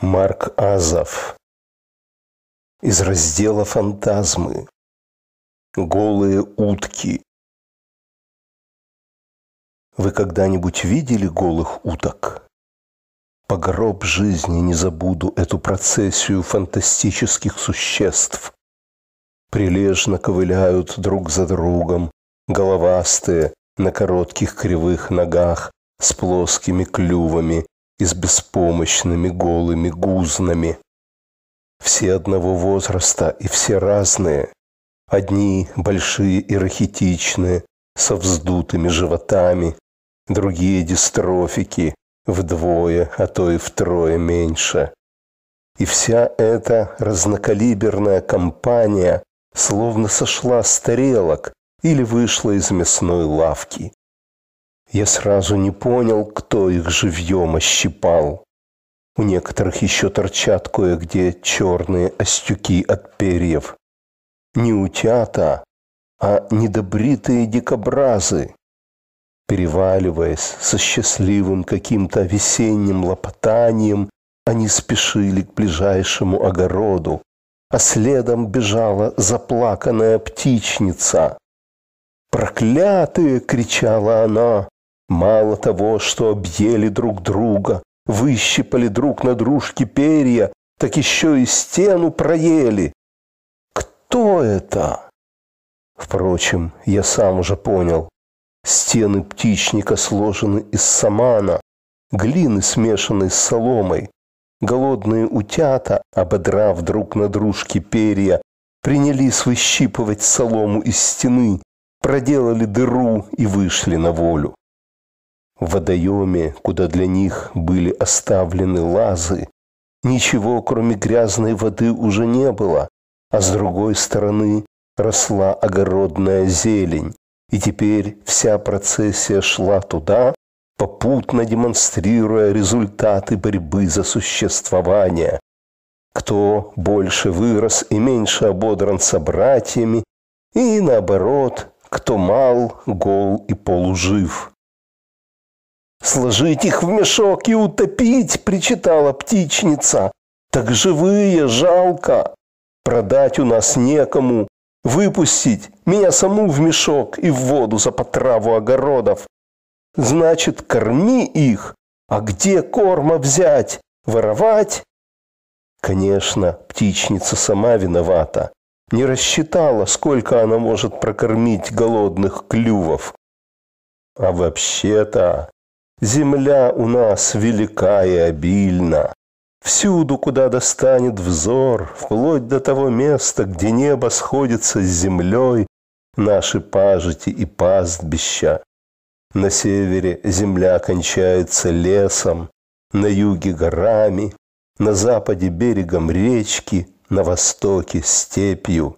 Марк Азов. Из раздела «Фантазмы». Голые утки. Вы когда-нибудь видели голых уток? По гроб жизни не забуду эту процессию фантастических существ. Прилежно ковыляют друг за другом, головастые, на коротких кривых ногах, с плоскими клювами, и с беспомощными голыми гузнами. Все одного возраста и все разные. Одни большие и рахитичные, со вздутыми животами, другие дистрофики, вдвое, а то и втрое меньше. И вся эта разнокалиберная компания словно сошла с тарелок или вышла из мясной лавки. Я сразу не понял, кто их живьем ощипал. У некоторых еще торчат кое-где черные остюки от перьев. Не утята, а недобритые дикобразы. Переваливаясь со счастливым каким-то весенним лопотанием, они спешили к ближайшему огороду, а следом бежала заплаканная птичница. «Проклятые!» — кричала она. Мало того, что объели друг друга, выщипали друг на дружке перья, так еще и стену проели. Кто это? Впрочем, я сам уже понял. Стены птичника сложены из самана, глины, смешанной с соломой. Голодные утята, ободрав друг на дружке перья, принялись выщипывать солому из стены, проделали дыру и вышли на волю в водоеме, куда для них были оставлены лазы, ничего, кроме грязной воды, уже не было, а с другой стороны росла огородная зелень, и теперь вся процессия шла туда, попутно демонстрируя результаты борьбы за существование. Кто больше вырос и меньше ободран братьями, и наоборот, кто мал, гол и полужив. Сложить их в мешок и утопить, причитала птичница. Так живые жалко. Продать у нас некому. Выпустить меня саму в мешок и в воду за потраву огородов. Значит, корми их. А где корма взять? Воровать? Конечно, птичница сама виновата. Не рассчитала, сколько она может прокормить голодных клювов. А вообще-то Земля у нас велика и обильна. Всюду, куда достанет взор, вплоть до того места, где небо сходится с землей, наши пажити и пастбища. На севере земля кончается лесом, на юге горами, на западе берегом речки, на востоке степью.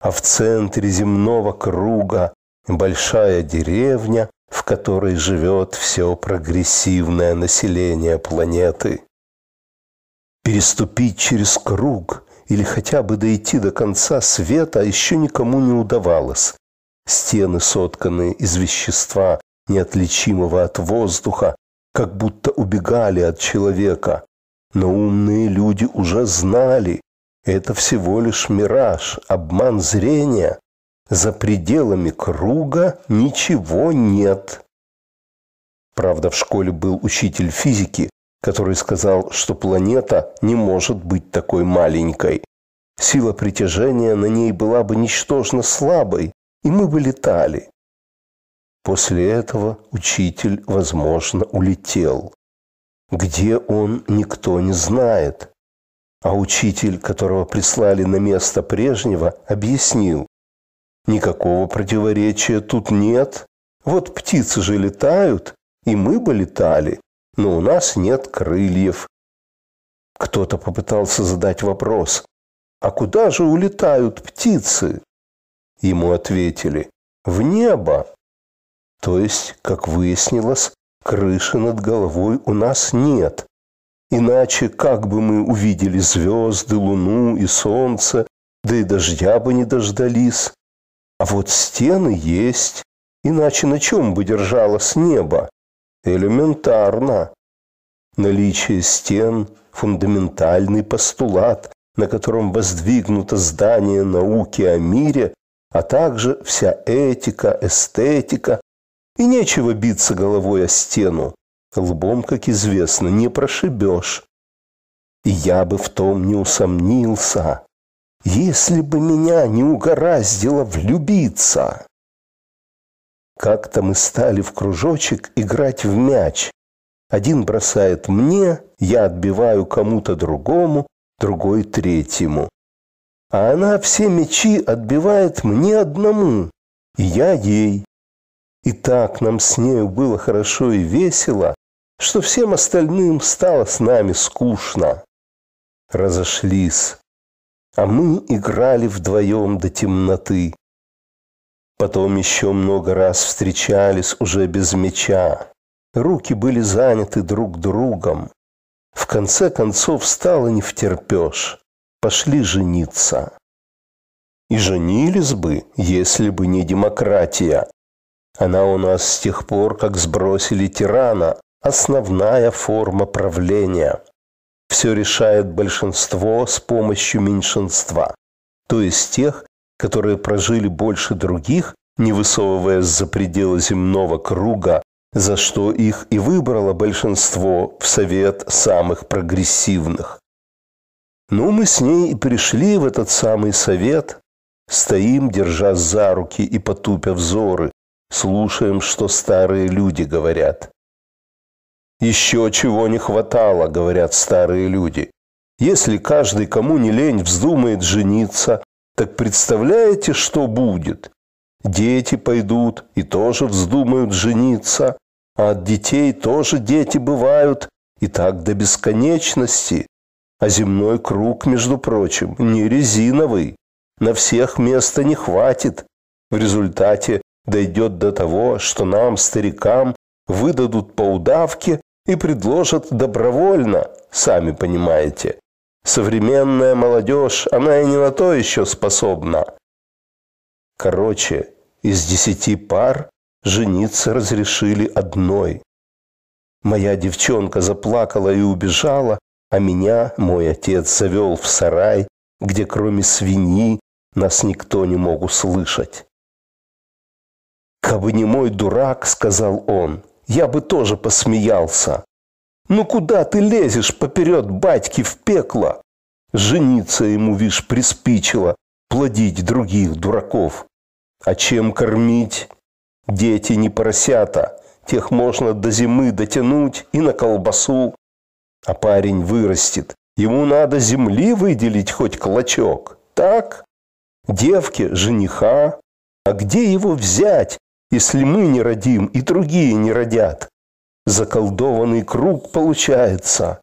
А в центре земного круга большая деревня, в которой живет все прогрессивное население планеты. Переступить через круг или хотя бы дойти до конца света еще никому не удавалось. Стены, сотканные из вещества, неотличимого от воздуха, как будто убегали от человека. Но умные люди уже знали, это всего лишь мираж, обман зрения, за пределами круга ничего нет. Правда, в школе был учитель физики, который сказал, что планета не может быть такой маленькой. Сила притяжения на ней была бы ничтожно слабой, и мы бы летали. После этого учитель, возможно, улетел. Где он, никто не знает. А учитель, которого прислали на место прежнего, объяснил, Никакого противоречия тут нет. Вот птицы же летают, и мы бы летали, но у нас нет крыльев. Кто-то попытался задать вопрос. А куда же улетают птицы? Ему ответили. В небо. То есть, как выяснилось, крыши над головой у нас нет. Иначе как бы мы увидели звезды, луну и солнце, да и дождя бы не дождались. А вот стены есть. Иначе на чем бы держалось небо? Элементарно. Наличие стен – фундаментальный постулат, на котором воздвигнуто здание науки о мире, а также вся этика, эстетика. И нечего биться головой о стену. Лбом, как известно, не прошибешь. И я бы в том не усомнился. Если бы меня не угораздило влюбиться. Как-то мы стали в кружочек играть в мяч. Один бросает мне, я отбиваю кому-то другому, другой третьему. А она все мячи отбивает мне одному, и я ей. И так нам с нею было хорошо и весело, что всем остальным стало с нами скучно. Разошлись а мы играли вдвоем до темноты. Потом еще много раз встречались уже без меча. Руки были заняты друг другом. В конце концов стало не втерпешь. Пошли жениться. И женились бы, если бы не демократия. Она у нас с тех пор, как сбросили тирана, основная форма правления все решает большинство с помощью меньшинства, то есть тех, которые прожили больше других, не высовываясь за пределы земного круга, за что их и выбрало большинство в совет самых прогрессивных. Ну, мы с ней и пришли в этот самый совет, стоим, держа за руки и потупя взоры, слушаем, что старые люди говорят. Еще чего не хватало, говорят старые люди. Если каждый, кому не лень, вздумает жениться, так представляете, что будет? Дети пойдут и тоже вздумают жениться, а от детей тоже дети бывают, и так до бесконечности. А земной круг, между прочим, не резиновый. На всех места не хватит. В результате дойдет до того, что нам, старикам, выдадут по удавке, и предложат добровольно, сами понимаете. Современная молодежь, она и не на то еще способна. Короче, из десяти пар жениться разрешили одной. Моя девчонка заплакала и убежала, а меня мой отец завел в сарай, где кроме свиньи нас никто не мог услышать. «Кабы не мой дурак», — сказал он, — я бы тоже посмеялся. Ну куда ты лезешь поперед батьки в пекло? Жениться ему, вишь, приспичило, плодить других дураков. А чем кормить? Дети не поросята, тех можно до зимы дотянуть и на колбасу. А парень вырастет, ему надо земли выделить хоть клочок, так? Девке, жениха, а где его взять? Если мы не родим, и другие не родят. Заколдованный круг получается.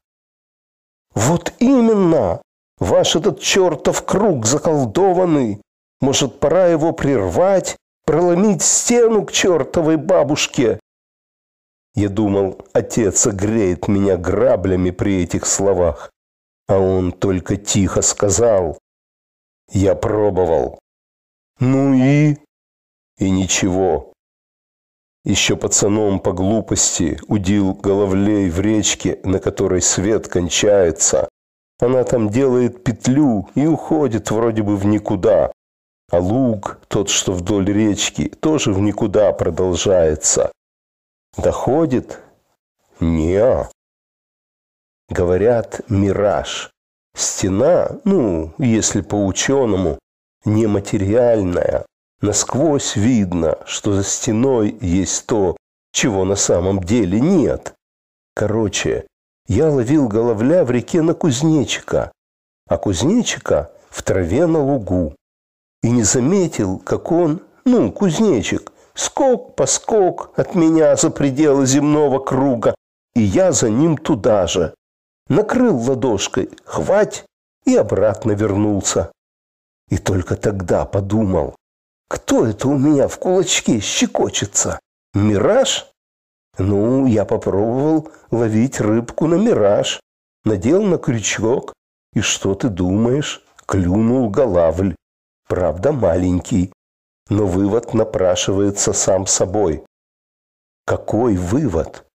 Вот именно! Ваш этот чертов круг заколдованный. Может, пора его прервать, проломить стену к чертовой бабушке? Я думал, отец огреет меня граблями при этих словах. А он только тихо сказал. Я пробовал. Ну и... И ничего. Еще пацаном по глупости удил головлей в речке, на которой свет кончается. Она там делает петлю и уходит вроде бы в никуда. А луг, тот, что вдоль речки, тоже в никуда продолжается. Доходит? не Говорят, мираж. Стена, ну, если по-ученому, нематериальная, Насквозь видно, что за стеной есть то, чего на самом деле нет. Короче, я ловил головля в реке на кузнечика, а кузнечика в траве на лугу. И не заметил, как он, ну, кузнечик, скок поскок от меня за пределы земного круга, и я за ним туда же. Накрыл ладошкой «хвать» и обратно вернулся. И только тогда подумал, кто это у меня в кулачке щекочется? Мираж? Ну, я попробовал ловить рыбку на мираж. Надел на крючок. И что ты думаешь? Клюнул голавль. Правда, маленький. Но вывод напрашивается сам собой. Какой вывод?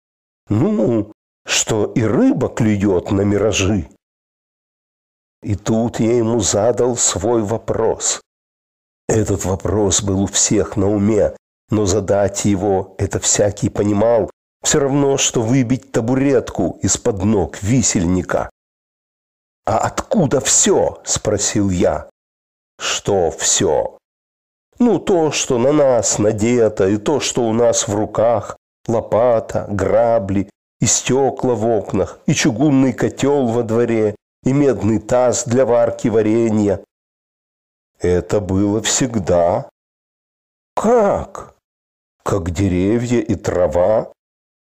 Ну, что и рыба клюет на миражи. И тут я ему задал свой вопрос. Этот вопрос был у всех на уме, но задать его это всякий понимал. Все равно, что выбить табуретку из-под ног висельника. «А откуда все?» – спросил я. «Что все?» «Ну, то, что на нас надето, и то, что у нас в руках, лопата, грабли, и стекла в окнах, и чугунный котел во дворе, и медный таз для варки варенья, это было всегда. Как? Как деревья и трава?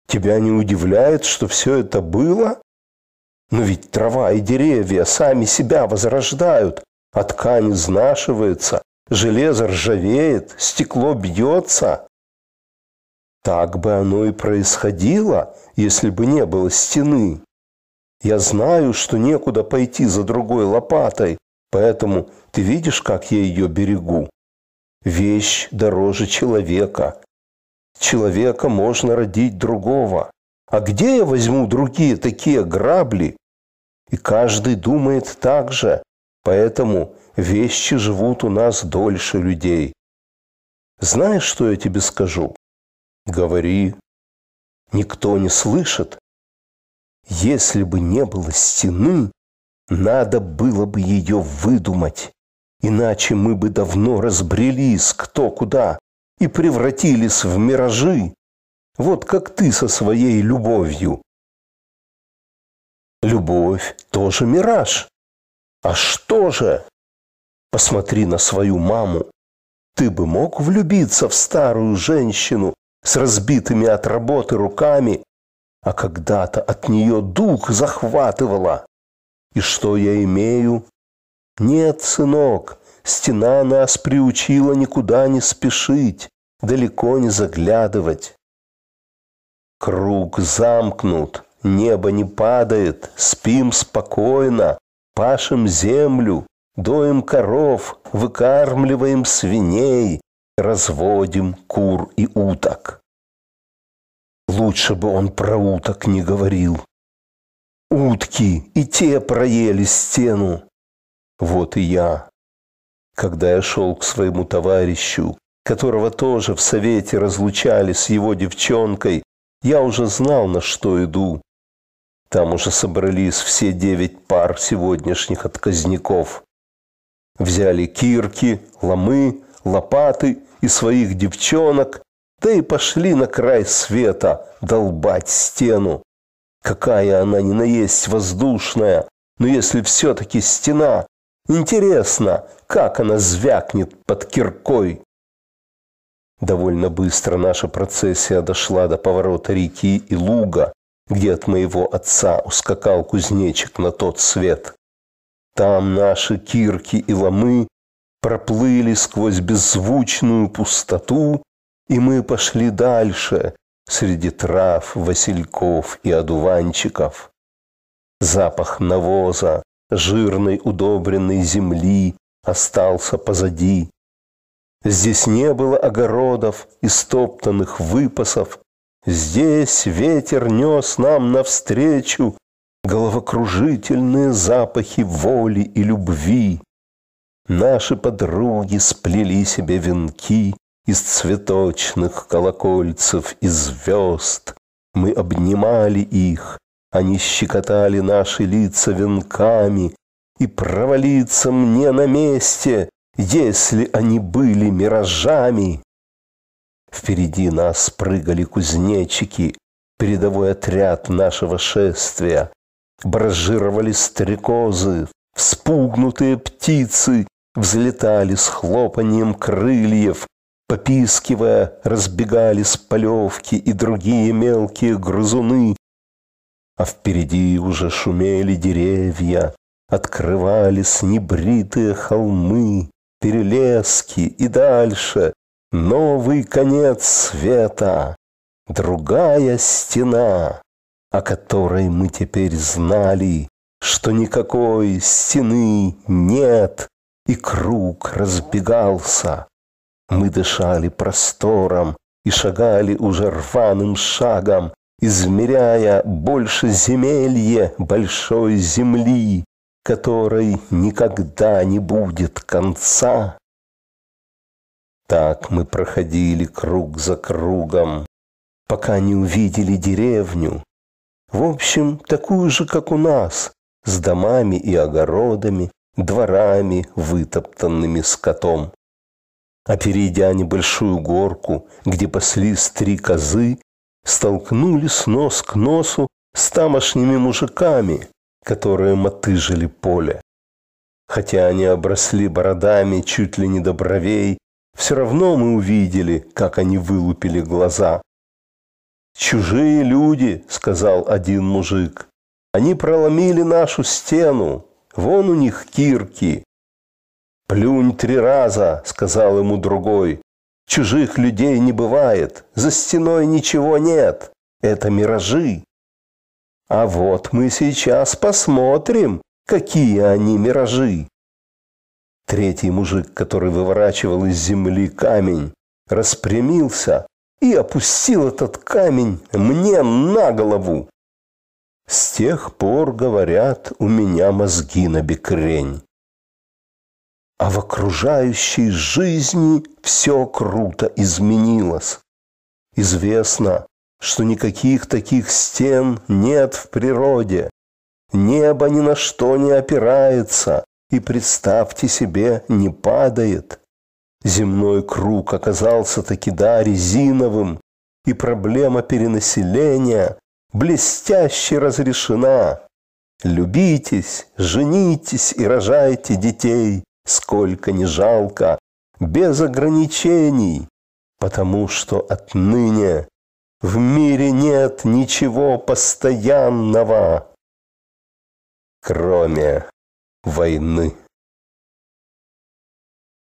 Тебя не удивляет, что все это было? Но ведь трава и деревья сами себя возрождают, а ткань изнашивается, железо ржавеет, стекло бьется. Так бы оно и происходило, если бы не было стены. Я знаю, что некуда пойти за другой лопатой, Поэтому ты видишь, как я ее берегу? Вещь дороже человека. Человека можно родить другого. А где я возьму другие такие грабли? И каждый думает так же. Поэтому вещи живут у нас дольше людей. Знаешь, что я тебе скажу? Говори. Никто не слышит. Если бы не было стены, надо было бы ее выдумать, иначе мы бы давно разбрелись кто куда и превратились в миражи. Вот как ты со своей любовью. Любовь тоже мираж. А что же? Посмотри на свою маму. Ты бы мог влюбиться в старую женщину с разбитыми от работы руками, а когда-то от нее дух захватывала. И что я имею? Нет, сынок, стена нас приучила никуда не спешить, далеко не заглядывать. Круг замкнут, небо не падает, спим спокойно, пашем землю, доим коров, выкармливаем свиней, разводим кур и уток. Лучше бы он про уток не говорил утки, и те проели стену. Вот и я. Когда я шел к своему товарищу, которого тоже в совете разлучали с его девчонкой, я уже знал, на что иду. Там уже собрались все девять пар сегодняшних отказников. Взяли кирки, ломы, лопаты и своих девчонок, да и пошли на край света долбать стену. Какая она ни на есть воздушная, но если все-таки стена, интересно, как она звякнет под киркой. Довольно быстро наша процессия дошла до поворота реки и луга, где от моего отца ускакал кузнечик на тот свет. Там наши кирки и ломы проплыли сквозь беззвучную пустоту, и мы пошли дальше, среди трав, васильков и одуванчиков. Запах навоза, жирной удобренной земли остался позади. Здесь не было огородов и стоптанных выпасов. Здесь ветер нес нам навстречу головокружительные запахи воли и любви. Наши подруги сплели себе венки из цветочных колокольцев и звезд Мы обнимали их, они щекотали наши лица венками, И провалиться мне на месте, Если они были миражами. Впереди нас прыгали кузнечики, Передовой отряд нашего шествия. Брожировали стрекозы, Вспугнутые птицы Взлетали с хлопанием крыльев, Попискивая, разбегались полевки и другие мелкие грызуны, а впереди уже шумели деревья, открывались небритые холмы, перелески и дальше новый конец света, другая стена, о которой мы теперь знали, что никакой стены нет, и круг разбегался. Мы дышали простором и шагали уже рваным шагом, измеряя больше земелье большой земли, которой никогда не будет конца. Так мы проходили круг за кругом, пока не увидели деревню. В общем, такую же, как у нас, с домами и огородами, дворами, вытоптанными скотом а перейдя небольшую горку, где паслись три козы, столкнулись нос к носу с тамошними мужиками, которые мотыжили поле. Хотя они обросли бородами чуть ли не до бровей, все равно мы увидели, как они вылупили глаза. «Чужие люди», — сказал один мужик, — «они проломили нашу стену, вон у них кирки, «Плюнь три раза», — сказал ему другой. «Чужих людей не бывает, за стеной ничего нет. Это миражи». А вот мы сейчас посмотрим, какие они миражи. Третий мужик, который выворачивал из земли камень, распрямился и опустил этот камень мне на голову. С тех пор, говорят, у меня мозги на бекрень а в окружающей жизни все круто изменилось. Известно, что никаких таких стен нет в природе. Небо ни на что не опирается и, представьте себе, не падает. Земной круг оказался таки да резиновым, и проблема перенаселения блестяще разрешена. Любитесь, женитесь и рожайте детей, сколько не жалко, без ограничений, потому что отныне в мире нет ничего постоянного, кроме войны.